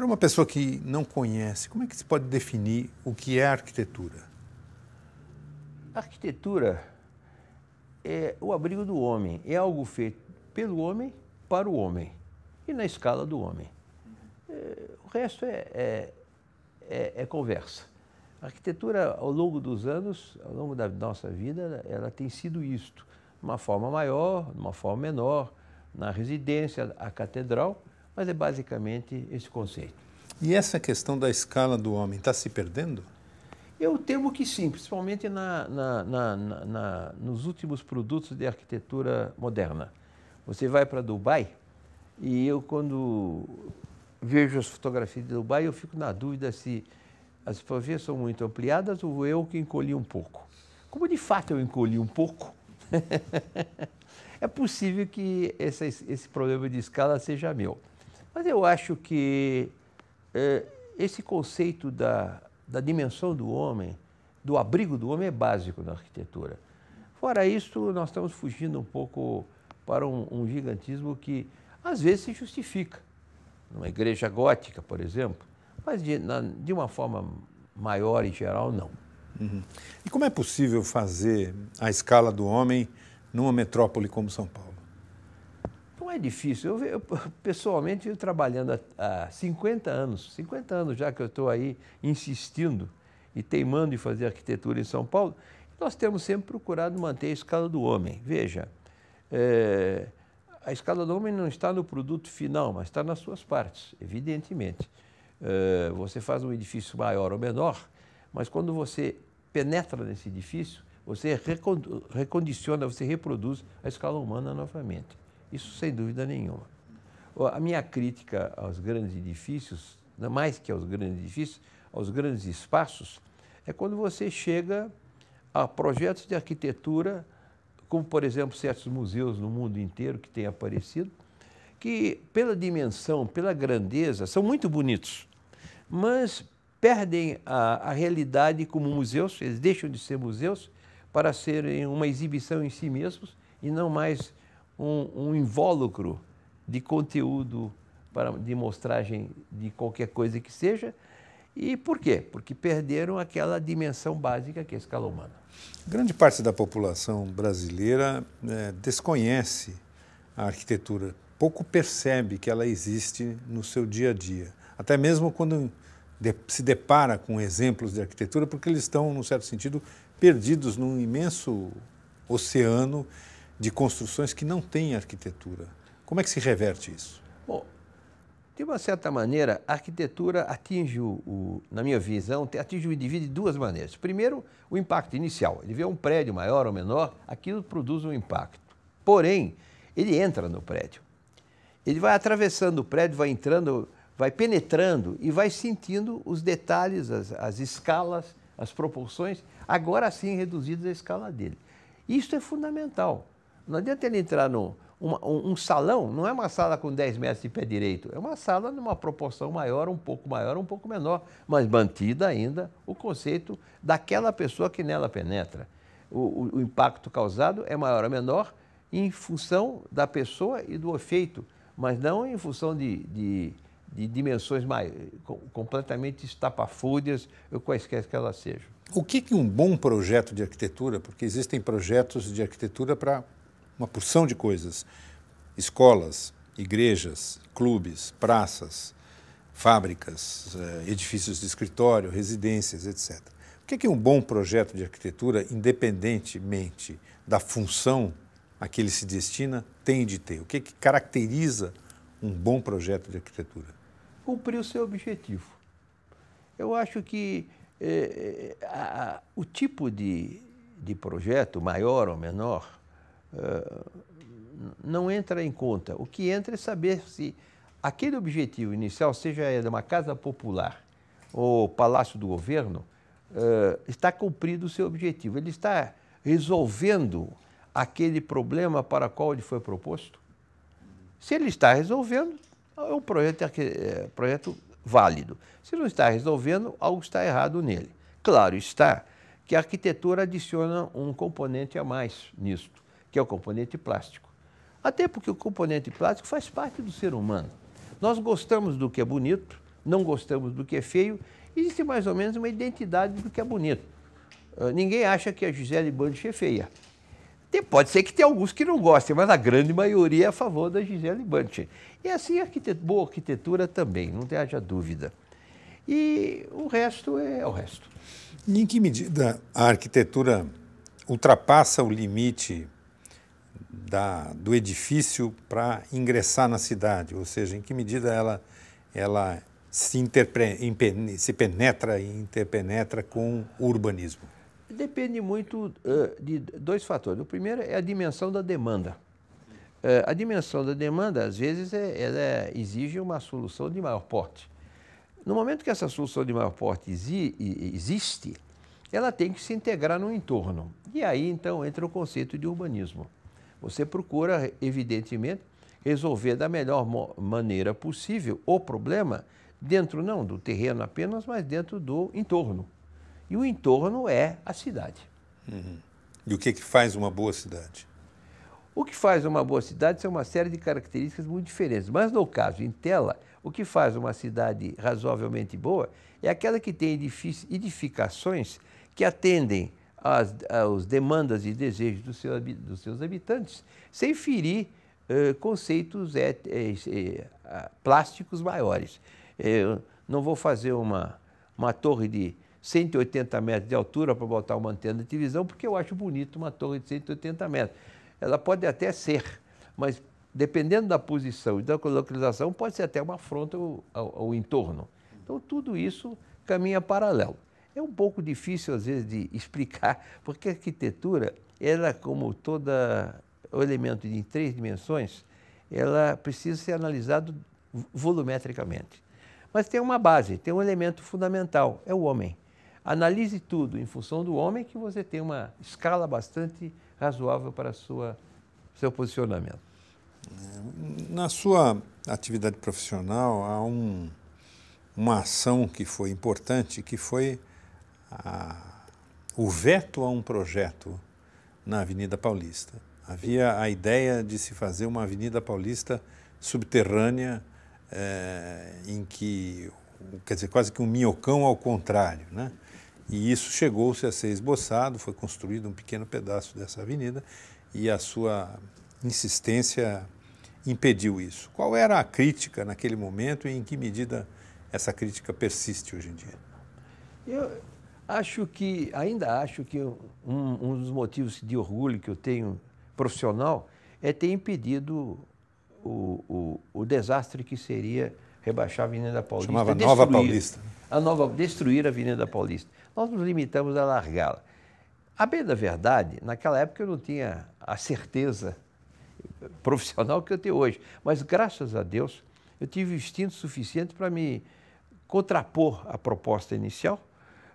Para uma pessoa que não conhece, como é que se pode definir o que é arquitetura? Arquitetura é o abrigo do homem, é algo feito pelo homem para o homem e na escala do homem. É, o resto é, é, é, é conversa. A arquitetura, ao longo dos anos, ao longo da nossa vida, ela tem sido isto, de uma forma maior, de uma forma menor, na residência, a catedral, mas é basicamente esse conceito. E essa questão da escala do homem está se perdendo? Eu temo que sim, principalmente na, na, na, na, nos últimos produtos de arquitetura moderna. Você vai para Dubai e eu, quando vejo as fotografias de Dubai, eu fico na dúvida se as fotografias são muito ampliadas ou eu que encolhi um pouco. Como de fato eu encolhi um pouco, é possível que esse problema de escala seja meu. Mas eu acho que é, esse conceito da, da dimensão do homem, do abrigo do homem, é básico na arquitetura. Fora isso, nós estamos fugindo um pouco para um, um gigantismo que às vezes se justifica. Numa igreja gótica, por exemplo, mas de, na, de uma forma maior e geral, não. Uhum. E como é possível fazer a escala do homem numa metrópole como São Paulo? Não é difícil. Eu, eu pessoalmente eu trabalhando há, há 50 anos, 50 anos já que eu estou aí insistindo e teimando em fazer arquitetura em São Paulo, nós temos sempre procurado manter a escala do homem. Veja, é, a escala do homem não está no produto final, mas está nas suas partes, evidentemente. É, você faz um edifício maior ou menor, mas quando você penetra nesse edifício, você recondiciona, você reproduz a escala humana novamente. Isso sem dúvida nenhuma. A minha crítica aos grandes edifícios, mais que aos grandes edifícios, aos grandes espaços, é quando você chega a projetos de arquitetura, como por exemplo certos museus no mundo inteiro que têm aparecido, que pela dimensão, pela grandeza, são muito bonitos, mas perdem a, a realidade como museus, eles deixam de ser museus para serem uma exibição em si mesmos e não mais um, um invólucro de conteúdo para, de mostragem de qualquer coisa que seja. E por quê? Porque perderam aquela dimensão básica que é a escala humana. Grande parte da população brasileira né, desconhece a arquitetura, pouco percebe que ela existe no seu dia a dia. Até mesmo quando se depara com exemplos de arquitetura, porque eles estão, num certo sentido, perdidos num imenso oceano de construções que não têm arquitetura. Como é que se reverte isso? Bom, de uma certa maneira, a arquitetura atinge, o, o, na minha visão, atinge o indivíduo de duas maneiras. Primeiro, o impacto inicial. Ele vê um prédio maior ou menor, aquilo produz um impacto. Porém, ele entra no prédio. Ele vai atravessando o prédio, vai entrando, vai penetrando e vai sentindo os detalhes, as, as escalas, as proporções, agora sim reduzidas à escala dele. Isso é fundamental. Não adianta ele entrar num um, um, salão, não é uma sala com 10 metros de pé direito, é uma sala numa proporção maior, um pouco maior, um pouco menor, mas mantida ainda o conceito daquela pessoa que nela penetra. O, o, o impacto causado é maior ou menor em função da pessoa e do efeito, mas não em função de, de, de dimensões mais, completamente estapafúrdias ou quaisquer que elas sejam. O que, que um bom projeto de arquitetura, porque existem projetos de arquitetura para uma porção de coisas: escolas, igrejas, clubes, praças, fábricas, eh, edifícios de escritório, residências, etc. O que é um bom projeto de arquitetura, independentemente da função a que ele se destina, tem de ter? O que, é que caracteriza um bom projeto de arquitetura? Cumprir o seu objetivo. Eu acho que é, a, o tipo de, de projeto, maior ou menor, ah, não entra em conta. O que entra é saber se aquele objetivo inicial, seja ele uma casa popular ou palácio do governo, ah, está cumprido o seu objetivo. Ele está resolvendo aquele problema para qual ele foi proposto? Se ele está resolvendo, é um projeto, é, projeto válido. Se não está resolvendo, algo está errado nele. Claro está que a arquitetura adiciona um componente a mais nisto que é o componente plástico. Até porque o componente plástico faz parte do ser humano. Nós gostamos do que é bonito, não gostamos do que é feio, existe mais ou menos uma identidade do que é bonito. Ah, ninguém acha que a Gisele Bundchen é feia. pode ser que tenha alguns que não gostem, mas a grande maioria é a favor da Gisele Bundchen. E assim, arquitetura, boa arquitetura também, não haja dúvida. E o resto é, é o resto. E em que medida a arquitetura ultrapassa o limite da, do edifício para ingressar na cidade, ou seja, em que medida ela, ela se, se penetra e interpenetra com o urbanismo? Depende muito uh, de dois fatores. O primeiro é a dimensão da demanda. Uh, a dimensão da demanda, às vezes, é, ela exige uma solução de maior porte. No momento que essa solução de maior porte exi existe, ela tem que se integrar no entorno. E aí, então, entra o conceito de urbanismo. Você procura, evidentemente, resolver da melhor maneira possível o problema dentro não do terreno apenas, mas dentro do entorno. E o entorno é a cidade. Uhum. E o que, que faz uma boa cidade? O que faz uma boa cidade são uma série de características muito diferentes. Mas no caso em Tela, o que faz uma cidade razoavelmente boa é aquela que tem edificações que atendem as, as demandas e desejos dos seus, dos seus habitantes, sem ferir eh, conceitos et, é, é, é, plásticos maiores. Eu não vou fazer uma, uma torre de 180 metros de altura para botar uma antena de televisão, porque eu acho bonito uma torre de 180 metros. Ela pode até ser, mas dependendo da posição e da localização, pode ser até uma afronta ao, ao, ao entorno. Então, tudo isso caminha paralelo. É um pouco difícil, às vezes, de explicar, porque a arquitetura, ela, como todo elemento em três dimensões, ela precisa ser analisada volumetricamente. Mas tem uma base, tem um elemento fundamental, é o homem. Analise tudo em função do homem que você tem uma escala bastante razoável para sua seu posicionamento. É, na sua atividade profissional há um, uma ação que foi importante, que foi a, o veto a um projeto na Avenida Paulista. Havia a ideia de se fazer uma Avenida Paulista subterrânea, é, em que, quer dizer, quase que um minhocão ao contrário, né? E isso chegou-se a ser esboçado, foi construído um pequeno pedaço dessa avenida e a sua insistência impediu isso. Qual era a crítica naquele momento e em que medida essa crítica persiste hoje em dia? Eu, Acho que, ainda acho que um, um dos motivos de orgulho que eu tenho profissional é ter impedido o, o, o desastre que seria rebaixar a Avenida Paulista. Chamava destruir, Nova Paulista. A nova, destruir a Avenida Paulista. Nós nos limitamos a largá-la. A bem da verdade, naquela época eu não tinha a certeza profissional que eu tenho hoje, mas graças a Deus eu tive instinto suficiente para me contrapor à proposta inicial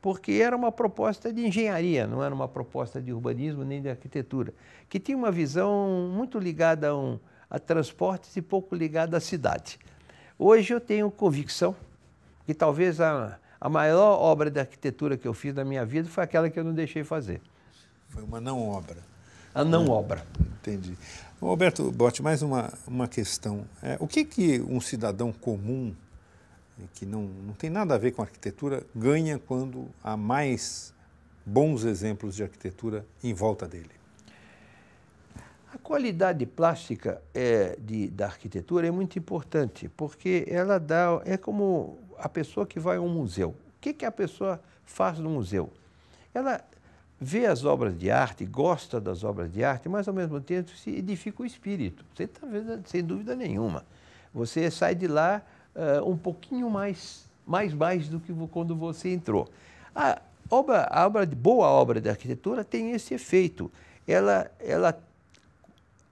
porque era uma proposta de engenharia, não era uma proposta de urbanismo nem de arquitetura, que tinha uma visão muito ligada a, um, a transportes e pouco ligada à cidade. Hoje eu tenho convicção que talvez a, a maior obra de arquitetura que eu fiz na minha vida foi aquela que eu não deixei fazer. Foi uma não obra. A não né? obra. Entendi. Roberto Bote, mais uma, uma questão. É, o que, que um cidadão comum que não, não tem nada a ver com arquitetura, ganha quando há mais bons exemplos de arquitetura em volta dele. A qualidade plástica é, de, da arquitetura é muito importante, porque ela dá. É como a pessoa que vai a um museu. O que, que a pessoa faz no museu? Ela vê as obras de arte, gosta das obras de arte, mas ao mesmo tempo se edifica o espírito, sem, tá sem dúvida nenhuma. Você sai de lá uh, um pouquinho mais, mais baixo do que quando você entrou. A obra, a obra, boa obra de arquitetura tem esse efeito. Ela, ela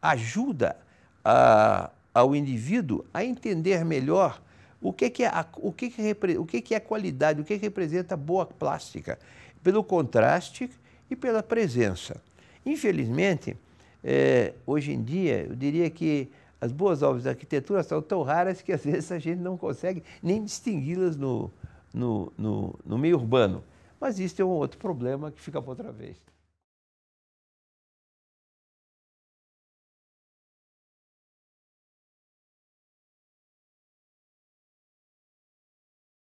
ajuda a, ao indivíduo a entender melhor o que, que, é, a, o que, que, repre, o que, que é qualidade, o que, que representa boa plástica, pelo contraste e pela presença. Infelizmente, eh, hoje em dia, eu diria que as boas obras da arquitetura são tão raras que às vezes a gente não consegue nem distingui-las no, no, no, no meio urbano. Mas isso é um outro problema que fica para outra vez.